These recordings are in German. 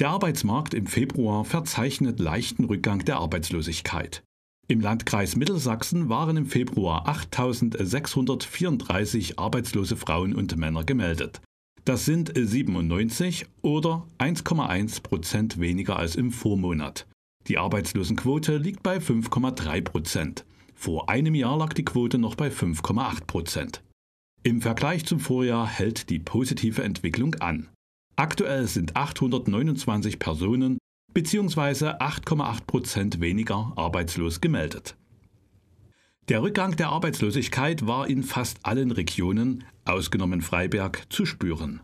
Der Arbeitsmarkt im Februar verzeichnet leichten Rückgang der Arbeitslosigkeit. Im Landkreis Mittelsachsen waren im Februar 8.634 arbeitslose Frauen und Männer gemeldet. Das sind 97 oder 1,1 Prozent weniger als im Vormonat. Die Arbeitslosenquote liegt bei 5,3 Prozent. Vor einem Jahr lag die Quote noch bei 5,8 Prozent. Im Vergleich zum Vorjahr hält die positive Entwicklung an. Aktuell sind 829 Personen bzw. 8,8 Prozent weniger arbeitslos gemeldet. Der Rückgang der Arbeitslosigkeit war in fast allen Regionen, ausgenommen Freiberg, zu spüren.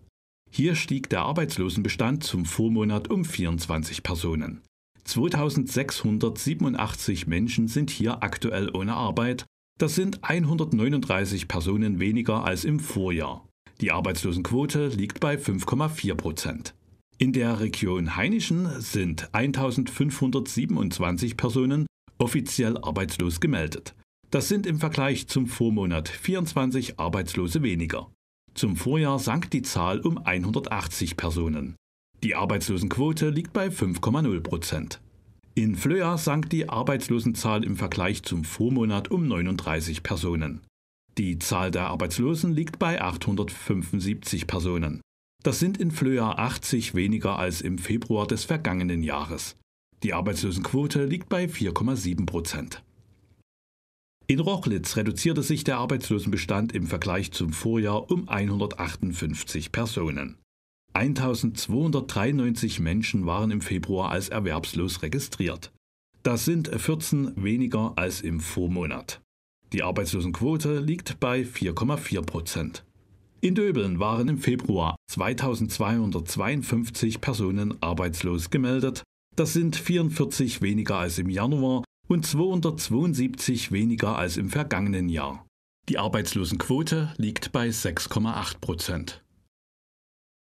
Hier stieg der Arbeitslosenbestand zum Vormonat um 24 Personen. 2687 Menschen sind hier aktuell ohne Arbeit, das sind 139 Personen weniger als im Vorjahr. Die Arbeitslosenquote liegt bei 5,4 Prozent. In der Region Hainischen sind 1527 Personen offiziell arbeitslos gemeldet. Das sind im Vergleich zum Vormonat 24 Arbeitslose weniger. Zum Vorjahr sank die Zahl um 180 Personen. Die Arbeitslosenquote liegt bei 5,0 Prozent. In Flöa sank die Arbeitslosenzahl im Vergleich zum Vormonat um 39 Personen. Die Zahl der Arbeitslosen liegt bei 875 Personen. Das sind in Flöa 80 weniger als im Februar des vergangenen Jahres. Die Arbeitslosenquote liegt bei 4,7 Prozent. In Rochlitz reduzierte sich der Arbeitslosenbestand im Vergleich zum Vorjahr um 158 Personen. 1293 Menschen waren im Februar als erwerbslos registriert. Das sind 14 weniger als im Vormonat. Die Arbeitslosenquote liegt bei 4,4 Prozent. In Döbeln waren im Februar 2252 Personen arbeitslos gemeldet. Das sind 44 weniger als im Januar und 272 weniger als im vergangenen Jahr. Die Arbeitslosenquote liegt bei 6,8 Prozent.